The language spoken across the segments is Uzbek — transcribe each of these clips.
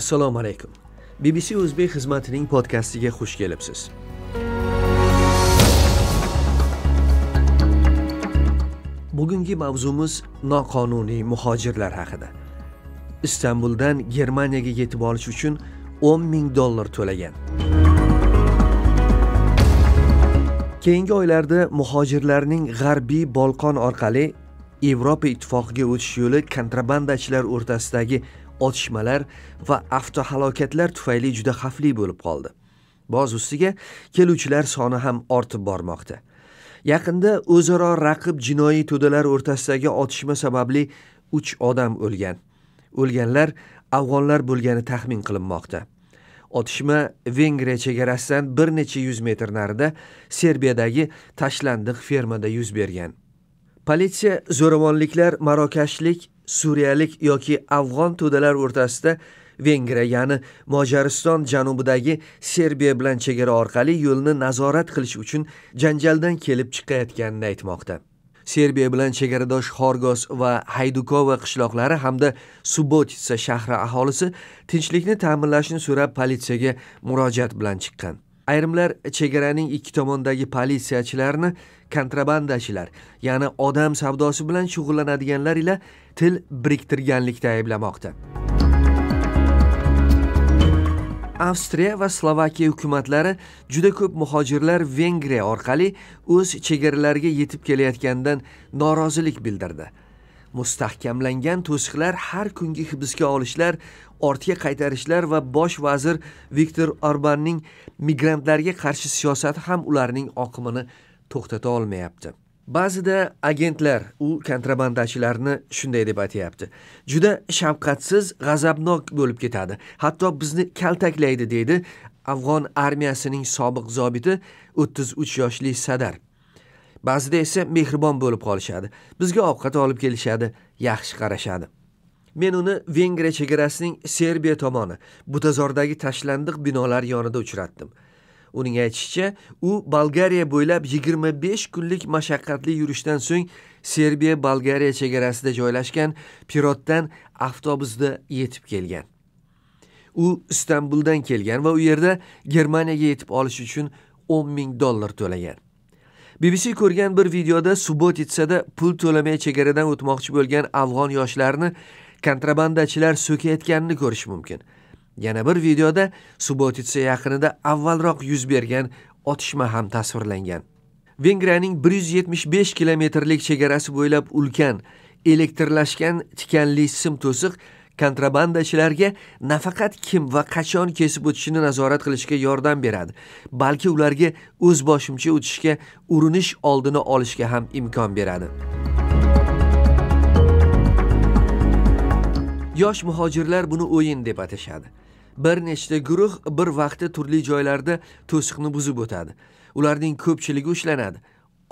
assalomu alaykum bbc o'zbek xizmatining podkastiga xush kelibsiz bugungi mavzumiz noqonuniy muhojirlar haqida istanbuldan germaniyaga yetib olish uchun 10 ming dollar to'lagan keyingi oylarda muhojirlarning g'arbiy bolqon orqali yevropa ittifoqiga o'tish yo'li kontrabandachilar o'rtasidagi otishmalar va avtohalokatlar tufayli juda xavfli bo'lib qoldi boz ustiga keluvchilar soni ham ortib bormoqda yaqinda o'zaro raqib jinoiy to'dalar o'rtasidagi otishma sababli 3 odam o'lgan o'lganlar afg'onlar bo'lgani taxmin qilinmoqda otishma Vengriya chegarasidan bir necha yuz metr narida Serbiyadagi tashlandiq fermada yuz bergan. Politsiya zo'ravonliklar marokashlik suriyalik yoki afg'on to'dalar o'rtasida vengriya ya'ni mojariston janubidagi serbiya bilan chegara orqali yo'lni nazorat qilish uchun janjaldan kelib chiqayotganini aytmoqda serbiya bilan chegaradosh xorgos va haydukova qishloqlari hamda subotitsa shahri aholisi tinchlikni ta'minlashni so'rab politsiyaga murojaat bilan chiqqan ayrimlar chegaraning ikki tomonidagi politsiyachilarni kontrabandachilar ya'ni odam savdosi bilan shug'ullanadiganlar ila til biriktirganlikda ayblamoqda avstriya va slovakiya hukumatlari juda ko'p muhojirlar vengriya orqali o'z chegaralariga yetib kelayotganidan norozilik bildirdi mustahkamlangan to'siqlar har kungi hibsga olishlar ortga qaytarishlar va bosh vazir viktor orbanning migrantlarga qarshi siyosati ham ularning oqimini to'xtata olmayapti ba'zida agentlar u kontrabandachilarni shunday deb aytyapti juda shafqatsiz g'azabnok bo'lib ketadi hatto bizni kaltaklaydi deydi afg'on armiyasining sobiq zobiti 33 yoshli sadar ba'zida esa mehribon bo'lib qolishadi bizga ovqat olib kelishadi yaxshi qarashadi men uni vengriya chegarasining serbiya tomoni butazordagi tashlandiq binolar yonida uchratdim uning aytishicha u bolgariya bo'ylab 25 kunlik mashaqqatli yurishdan so'ng serbiya bolgariya chegarasida joylashgan pirotdan avtobusda yetib kelgan u istanbuldan kelgan va u yerda germaniyaga yetib olish uchun o'n ming dollar to'lagan BBC ko'rgan bir videoda Subotitsada pul to'lamay chegaradan o'tmoqchi bo'lgan afg'on yoshlarni kontrabandachilar so'kayotganini ko'rish mumkin. Yana bir videoda Subotitsa yaqinida avvalroq yuz bergan otishma ham tasvirlangan. Vengriyaning 175 kilometrlik chegarasi bo'ylab ulkan, elektrlashgan tikanli sim to'siq kontrabandachilarga nafaqat kim va qachon kesib o'tishini nazorat qilishga yordam beradi, balki ularga o'zboshimcha o'tishga urinish oldini olishga ham imkon beradi. Yosh muhojirlar buni o'yin deb atashadi. Bir nechta guruh bir vaqtda turli joylarda to'siqni buzib o'tadi. Ularning ko'pchiligi ushlanadi,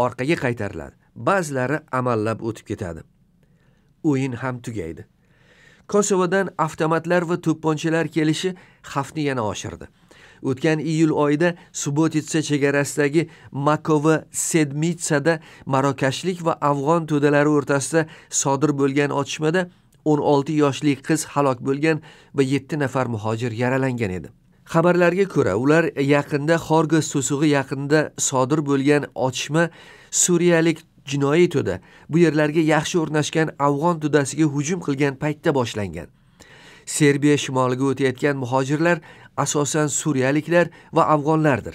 orqaga qaytariladi. Ba'zilari amallab o'tib ketadi. O'yin ham tugaydi. Kosovodan avtomatlar va to'pponchalar kelishi xavfni yana oshirdi. O'tgan iyul oyida Subotitsa chegarasidagi Makova Sedmitsada marokashlik va afg'on to'dalari o'rtasida sodir bo'lgan otishmada 16 yoshli qiz halok bo'lgan va 7 nafar muhojir yaralangan edi. Xabarlarga ko'ra, ular yaqinda Xorgos susug'i yaqinida sodir bo'lgan otishma suriyalik jinoiy to'da bu yerlarga yaxshi o'rnashgan afg'on to'dasiga hujum qilgan paytda boshlangan serbiya shimoliga o'tayotgan muhojirlar asosan suriyaliklar va afg'onlardir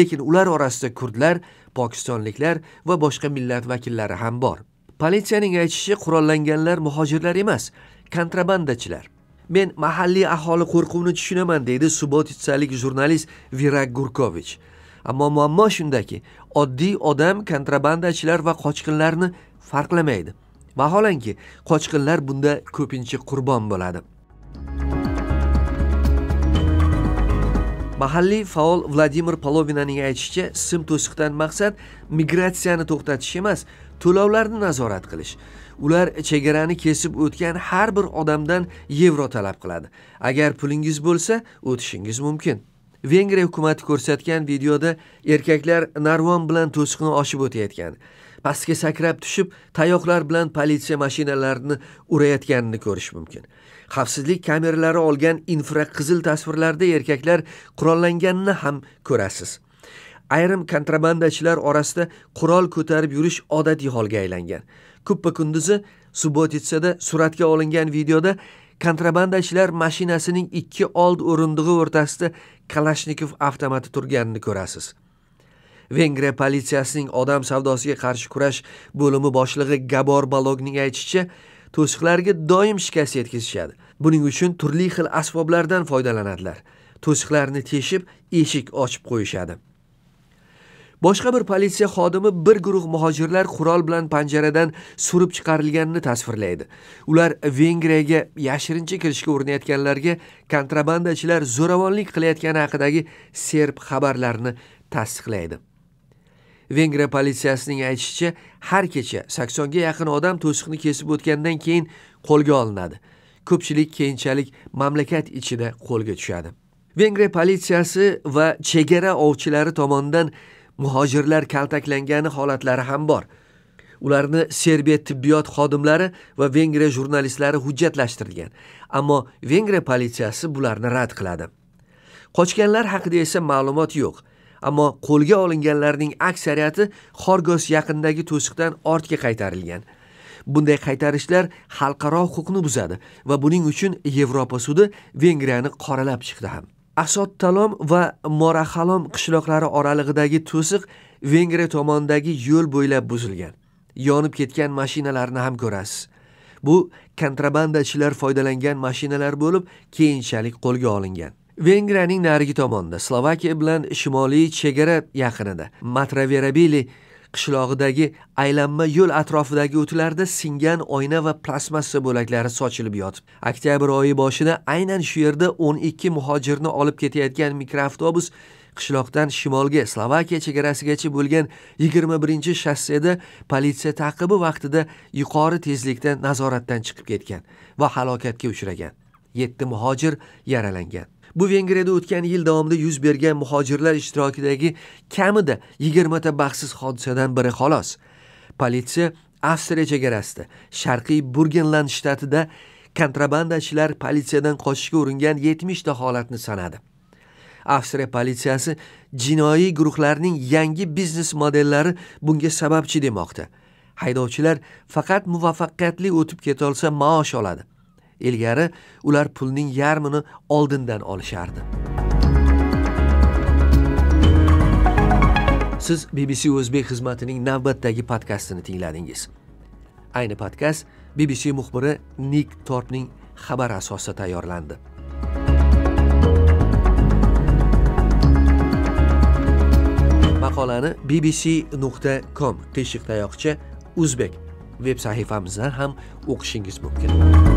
lekin ular orasida kurdlar pokistonliklar va boshqa millat vakillari ham bor politsiyaning aytishicha qurollanganlar muhojirlar emas kontrabandachilar men mahalliy aholi qo'rquvini tushunaman deydi subotsalik jurnalist virak gurkovich ammo muammo shundaki oddiy odam kontrabandachilar va qochqinlarni farqlamaydi vaholanki qochqinlar bunda ko'pincha qurbon bo'ladi mahalliy faol vladimir polovinaning aytishicha sim to'siqdan maqsad migratsiyani to'xtatish emas to'lovlarni nazorat qilish ular chegarani kesib o'tgan har bir odamdan yevro talab qiladi agar pulingiz bo'lsa o'tishingiz mumkin Vengriya hukumati ko'rsatgan videoda erkaklar narvon bilan to'siqni oshib o'tayotgan, pastga sakrab tushib, tayoqlar bilan politsiya mashinalarini urayotganini ko'rish mumkin. Xavfsizlik kameralari olgan infraqizil tasvirlarda erkaklar qurollanganini ham ko'rasiz. Ayrim kontrabandachilar orasida qurol ko'tarib yurish odatiy holga aylangan. Kuppa kunduzi Subotitsada suratga olingan videoda kontrabandachilar mashinasining ikki old o'rindig'i o'rtasida kalashnikov avtomati turganini ko'rasiz vengriya politsiyasining odam savdosiga qarshi kurash bo'limi boshlig'i gabor balogning aytishicha to'siqlarga doim shikast yetkazishadi buning uchun turli xil asboblardan foydalanadilar to'siqlarni teshib eshik ochib qo'yishadi Boshqa bir politsiya xodimi bir guruh muhojirlar qurol bilan panjaradan surib chiqarilganini tasvirlaydi. Ular Vengriyaga yashirincha kirishga urinayotganlarga kontrabandachilar zo'ravonlik qilayotgani haqidagi serb xabarlarini tasdiqlaydi. Vengriya politsiyasining aytishicha, har kecha 80 ga yaqin odam to'siqni kesib o'tgandan keyin qo'lga olinadi. Ko'pchilik keyinchalik mamlakat ichida qo'lga tushadi. Vengriya politsiyasi va chegara ovchilari tomonidan muhojirlar kaltaklangani holatlari ham bor. Ularni Serbiya tibbiyot xodimlari va Vengriya jurnalistlari hujjatlashtirgan, ammo Vengriya politsiyasi bularni rad qiladi. Qochganlar haqida esa ma'lumot yo'q, ammo qo'lga olinganlarning aksariyati Xorgos yaqinidagi to'siqdan ortga qaytarilgan. Bunday qaytarishlar xalqaro huquqni buzadi va buning uchun Yevropa sudi Vengriyani qoralab chiqdi ham. Asottalom va Morahalom qishloqlari oralig'idagi to'siq Vengriya tomonidagi yo'l bo'ylab buzilgan. Yonib ketgan mashinalarni ham ko'rasiz. Bu kontrabandachilar foydalangan mashinalar bo'lib, keyinchalik qo'lga olingan. Vengriyaning narigi tomonida Slovakiya bilan shimoliy chegara yaqinida Matraverabili qishlog'idagi aylanma yo'l atrofidagi o'tlarda singan oyna va plastmassa bo'laklari sochilib yotibdi oktyabr oyi boshida aynan shu yerda 12 muhojirni olib ketayotgan mikroavtobus qishloqdan shimolga slovakiya chegarasigacha bo'lgan 21 shosseda politsiya taqibi vaqtida yuqori tezlikda nazoratdan chiqib ketgan va halokatga uchragan 7 muhojir yaralangan Bu Vengriyada o'tgan yil davomida yuz bergan muhojirlar ishtirokidagi kamida 20 ta baxtsiz hodisadan biri xolos. Politsiya Avstriya chegarasida, Sharqiy Burgenland shtatida kontrabandachilar politsiyadan qochishga uringan 70 ta holatni sanadi. Avstriya politsiyasi jinoiy guruhlarning yangi biznes modellari bunga sababchi demoqda. Haydovchilar faqat muvaffaqiyatli o'tib keta olsa maosh oladi. ilgari ular pulning yarmini oldindan olishardi siz bbc o'zbek xizmatining navbatdagi podkastini tingladingiz ayni podkast bbc muxbiri nik torpning xabari asosida tayyorlandi maqolani bbc nuqta com teshik tayoqcha o'zbek veb sahifamizdan ham o'qishingiz mumkin